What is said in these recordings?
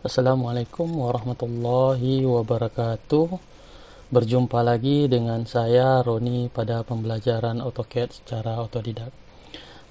Assalamualaikum warahmatullahi wabarakatuh. Berjumpa lagi dengan saya Roni pada pembelajaran AutoCAD secara otodidak.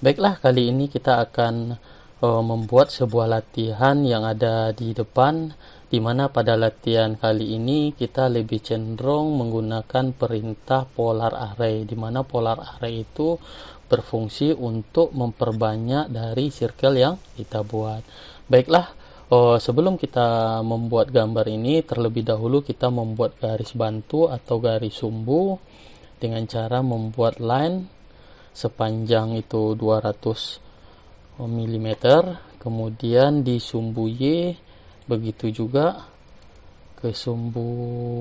Baiklah, kali ini kita akan uh, membuat sebuah latihan yang ada di depan di mana pada latihan kali ini kita lebih cenderung menggunakan perintah polar array di mana polar array itu berfungsi untuk memperbanyak dari circle yang kita buat. Baiklah, Oh, sebelum kita membuat gambar ini, terlebih dahulu kita membuat garis bantu atau garis sumbu dengan cara membuat line sepanjang itu 200 eh, mm, kemudian di sumbu Y begitu juga ke sumbu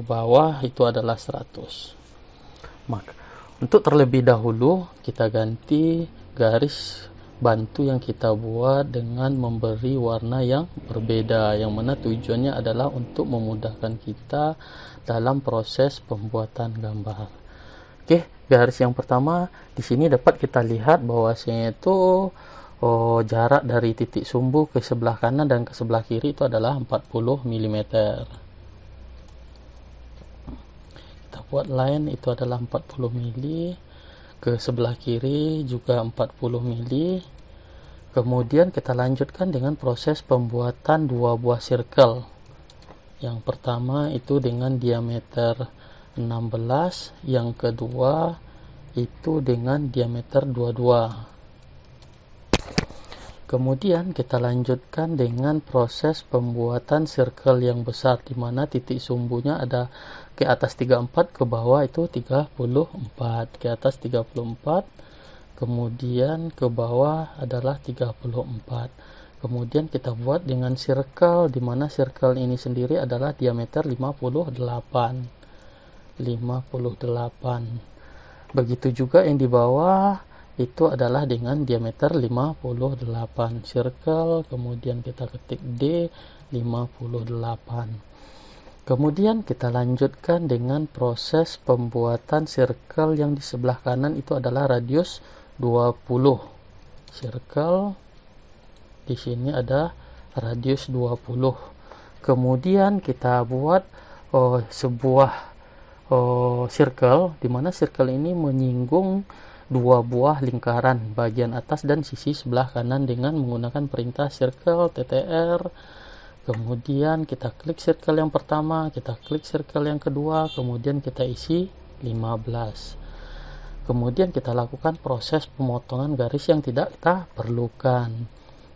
bawah itu adalah 100. Maka untuk terlebih dahulu kita ganti garis bantu yang kita buat dengan memberi warna yang berbeda yang mana tujuannya adalah untuk memudahkan kita dalam proses pembuatan gambar. Oke, garis yang pertama di sini dapat kita lihat bahwasanya itu oh, jarak dari titik sumbu ke sebelah kanan dan ke sebelah kiri itu adalah 40 mm. Kita buat line itu adalah 40 mm ke sebelah kiri juga 40 mili Kemudian kita lanjutkan dengan proses pembuatan dua buah circle. Yang pertama itu dengan diameter 16, yang kedua itu dengan diameter 22. Kemudian kita lanjutkan dengan proses pembuatan circle yang besar di mana titik sumbunya ada ke atas 34 ke bawah itu 34, ke atas 34 kemudian ke bawah adalah 34 kemudian kita buat dengan circle dimana circle ini sendiri adalah diameter 58 58 begitu juga yang di bawah itu adalah dengan diameter 58 circle kemudian kita ketik D 58 kemudian kita lanjutkan dengan proses pembuatan circle yang di sebelah kanan itu adalah radius 20 circle di sini ada radius 20 kemudian kita buat oh, sebuah oh, circle di mana circle ini menyinggung dua buah lingkaran bagian atas dan sisi sebelah kanan dengan menggunakan perintah circle TTR kemudian kita klik circle yang pertama kita klik circle yang kedua kemudian kita isi 15 kemudian kita lakukan proses pemotongan garis yang tidak kita perlukan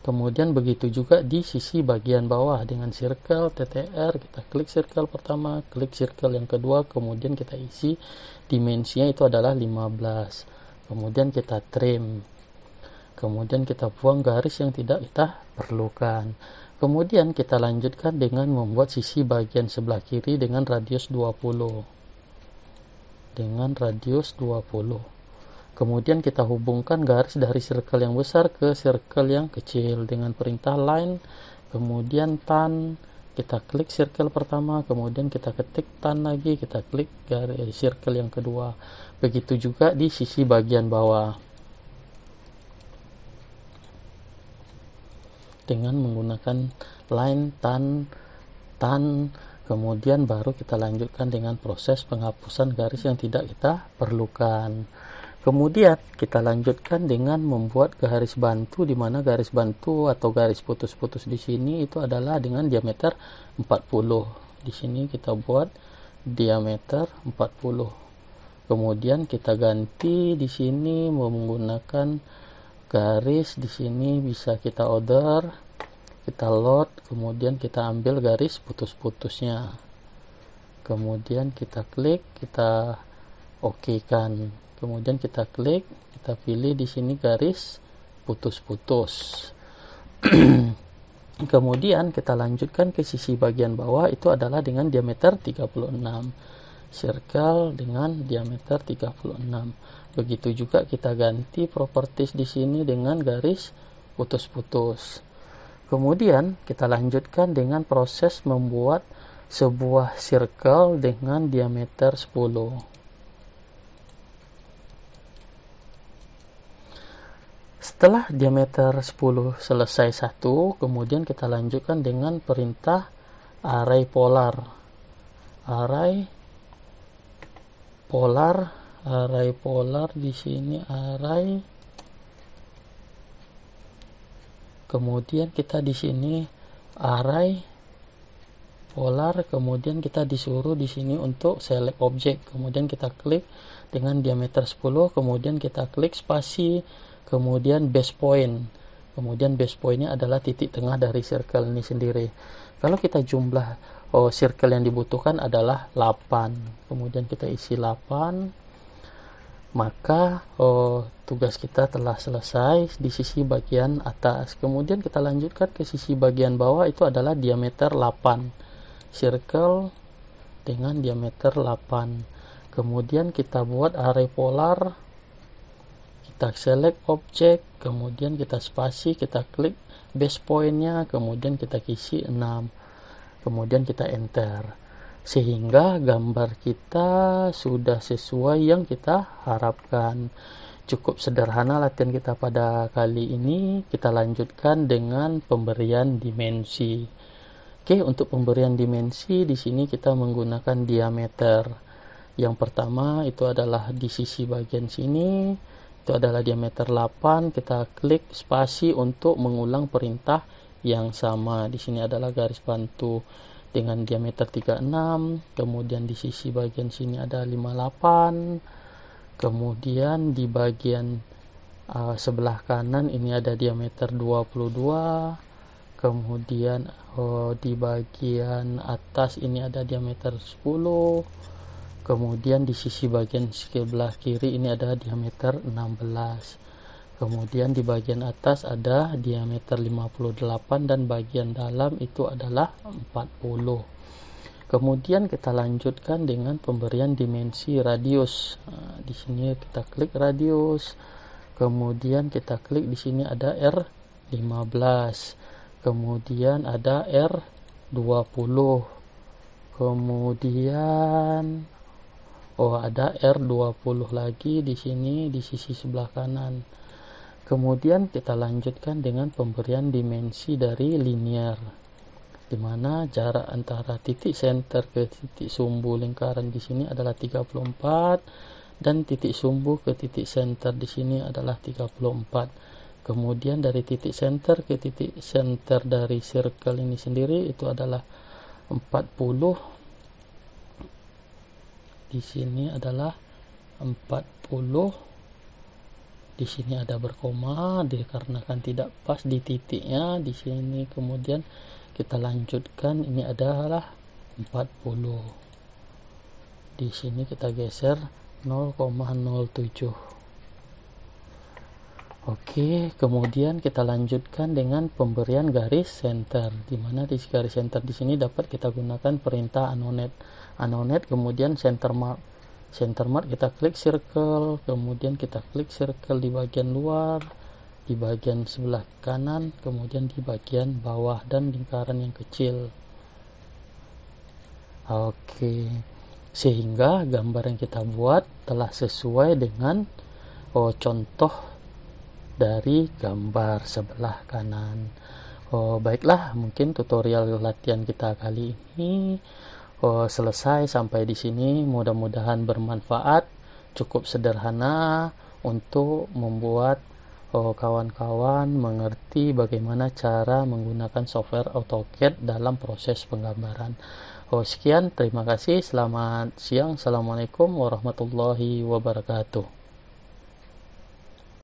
kemudian begitu juga di sisi bagian bawah dengan circle TTR kita klik circle pertama klik circle yang kedua kemudian kita isi dimensinya itu adalah 15 kemudian kita trim kemudian kita buang garis yang tidak kita perlukan kemudian kita lanjutkan dengan membuat sisi bagian sebelah kiri dengan radius 20 dengan radius 20. Kemudian kita hubungkan garis dari circle yang besar ke circle yang kecil dengan perintah line, kemudian tan, kita klik circle pertama, kemudian kita ketik tan lagi, kita klik garis circle yang kedua. Begitu juga di sisi bagian bawah. Dengan menggunakan line tan tan kemudian baru kita lanjutkan dengan proses penghapusan garis yang tidak kita perlukan kemudian kita lanjutkan dengan membuat garis bantu di mana garis bantu atau garis putus-putus di sini itu adalah dengan diameter 40 di sini kita buat diameter 40 kemudian kita ganti di sini menggunakan garis di sini bisa kita order kita load kemudian kita ambil garis putus-putusnya kemudian kita klik kita oke kan kemudian kita klik kita pilih di sini garis putus-putus kemudian kita lanjutkan ke sisi bagian bawah itu adalah dengan diameter 36 circle dengan diameter 36 begitu juga kita ganti properties di sini dengan garis putus-putus Kemudian kita lanjutkan dengan proses membuat sebuah circle dengan diameter 10. Setelah diameter 10 selesai satu, kemudian kita lanjutkan dengan perintah array polar. Array polar, array polar di sini array kemudian kita di sini array polar kemudian kita disuruh di sini untuk select object kemudian kita klik dengan diameter 10 kemudian kita klik spasi kemudian base point kemudian base pointnya adalah titik tengah dari circle ini sendiri kalau kita jumlah oh, circle yang dibutuhkan adalah 8 kemudian kita isi 8 maka oh, tugas kita telah selesai di sisi bagian atas kemudian kita lanjutkan ke sisi bagian bawah itu adalah diameter 8 circle dengan diameter 8 kemudian kita buat array polar kita select objek kemudian kita spasi kita klik base pointnya kemudian kita kisi 6 kemudian kita enter sehingga gambar kita sudah sesuai yang kita harapkan cukup sederhana latihan kita pada kali ini kita lanjutkan dengan pemberian dimensi oke untuk pemberian dimensi di sini kita menggunakan diameter yang pertama itu adalah di sisi bagian sini itu adalah diameter 8 kita klik spasi untuk mengulang perintah yang sama di sini adalah garis bantu dengan diameter 36 kemudian di sisi bagian sini ada 58 kemudian di bagian uh, sebelah kanan ini ada diameter 22 kemudian uh, di bagian atas ini ada diameter 10 kemudian di sisi bagian sebelah kiri ini ada diameter 16 kemudian di bagian atas ada diameter 58 dan bagian dalam itu adalah 40 kemudian kita lanjutkan dengan pemberian dimensi radius nah, di sini kita klik radius kemudian kita klik di sini ada R15 kemudian ada R20 kemudian oh ada R20 lagi di sini di sisi sebelah kanan Kemudian kita lanjutkan dengan pemberian dimensi dari linear, di mana jarak antara titik center ke titik sumbu lingkaran di sini adalah 34 dan titik sumbu ke titik center di sini adalah 34. Kemudian dari titik center ke titik center dari circle ini sendiri itu adalah 40. Di sini adalah 40 di sini ada berkoma dikarenakan tidak pas di titiknya di sini kemudian kita lanjutkan ini adalah 40 di sini kita geser 0,07 Oke, kemudian kita lanjutkan dengan pemberian garis center, di mana di garis center di sini dapat kita gunakan perintah anonet. Anonet kemudian center mark center mark kita klik circle kemudian kita klik circle di bagian luar di bagian sebelah kanan kemudian di bagian bawah dan lingkaran yang kecil oke sehingga gambar yang kita buat telah sesuai dengan oh, contoh dari gambar sebelah kanan oh, baiklah mungkin tutorial latihan kita kali ini uh, selesai sampai di sini. Mudah-mudahan bermanfaat, cukup sederhana untuk membuat eh, kawan-kawan uh, mengerti bagaimana cara menggunakan software AutoCAD dalam proses penggambaran. Oh, sekian, terima kasih. Selamat siang. Assalamualaikum warahmatullahi wabarakatuh.